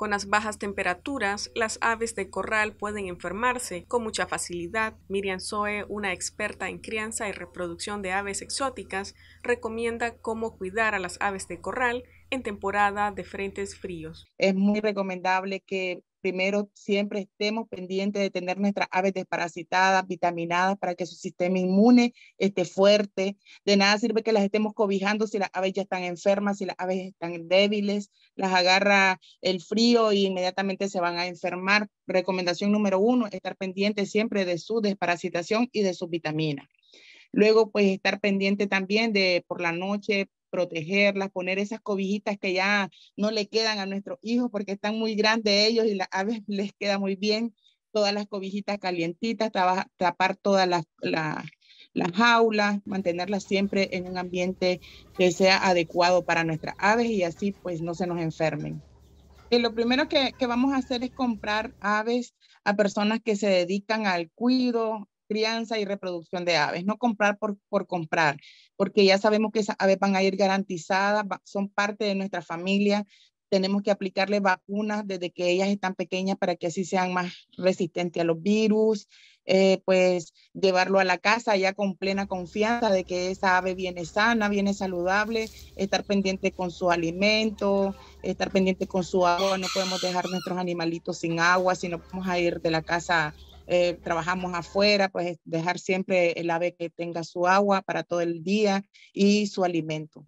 Con las bajas temperaturas, las aves de corral pueden enfermarse con mucha facilidad. Miriam Zoe, una experta en crianza y reproducción de aves exóticas, recomienda cómo cuidar a las aves de corral en temporada de frentes fríos. Es muy recomendable que primero siempre estemos pendientes de tener nuestras aves desparasitadas, vitaminadas, para que su sistema inmune esté fuerte. De nada sirve que las estemos cobijando si las aves ya están enfermas, si las aves están débiles, las agarra el frío y inmediatamente se van a enfermar. Recomendación número uno, estar pendiente siempre de su desparasitación y de sus vitaminas. Luego, pues estar pendiente también de por la noche protegerlas, poner esas cobijitas que ya no le quedan a nuestros hijos porque están muy grandes ellos y las aves les queda muy bien, todas las cobijitas calientitas, tapar todas las, jaulas, mantenerlas siempre en un ambiente que sea adecuado para nuestras aves y así pues no se nos enfermen. Eh, lo primero que, que, vamos a hacer es comprar aves a personas que se dedican al cuido, crianza y reproducción de aves, no comprar por, por comprar, porque ya sabemos que esas aves van a ir garantizadas, son parte de nuestra familia, tenemos que aplicarle vacunas desde que ellas están pequeñas para que así sean más resistentes a los virus, eh, pues llevarlo a la casa ya con plena confianza de que esa ave viene sana, viene saludable, estar pendiente con su alimento, estar pendiente con su agua, no podemos dejar nuestros animalitos sin agua, si no vamos a ir de la casa eh, trabajamos afuera, pues dejar siempre el ave que tenga su agua para todo el día y su alimento.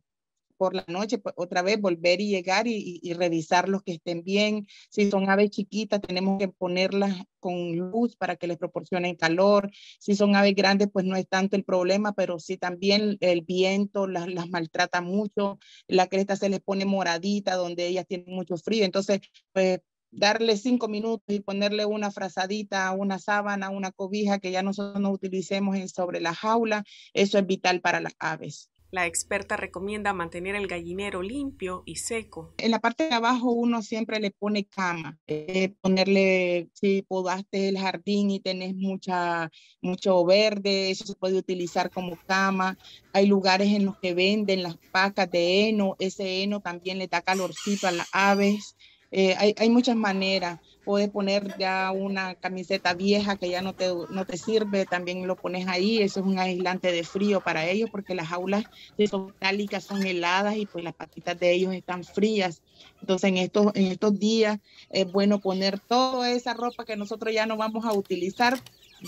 Por la noche, pues, otra vez volver y llegar y, revisar los que estén bien. Si son aves chiquitas, tenemos que ponerlas con luz para que les proporcionen calor. Si son aves grandes, pues no es tanto el problema, pero si también el viento las maltrata mucho. La cresta se les pone moradita donde ellas tienen mucho frío. Entonces, pues darle cinco minutos y ponerle una frazadita, una sábana, una cobija que ya nosotros no utilicemos sobre la jaula, eso es vital para las aves. La experta recomienda mantener el gallinero limpio y seco. En la parte de abajo uno siempre le pone cama, eh, ponerle, si podaste el jardín y tenés mucha, mucho verde, eso se puede utilizar como cama. Hay lugares en los que venden las pacas de heno, ese heno también le da calorcito a las aves. Eh, hay, muchas maneras. Puedes poner ya una camiseta vieja que ya no te, no te sirve, también lo pones ahí. Eso es un aislante de frío para ellos porque las aulas de metálicas son heladas y pues las patitas de ellos están frías. Entonces en estos, en estos días es bueno poner toda esa ropa que nosotros ya no vamos a utilizar,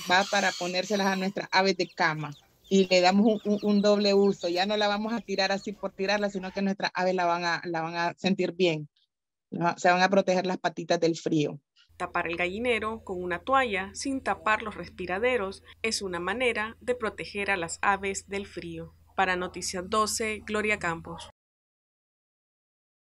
va para ponérselas a nuestras aves de cama y le damos un, un, doble uso. Ya no la vamos a tirar así por tirarla, sino que nuestras aves la van a, la van a sentir bien. Se van a proteger las patitas del frío. Tapar el gallinero con una toalla sin tapar los respiraderos es una manera de proteger a las aves del frío. Para Noticias 12, Gloria Campos.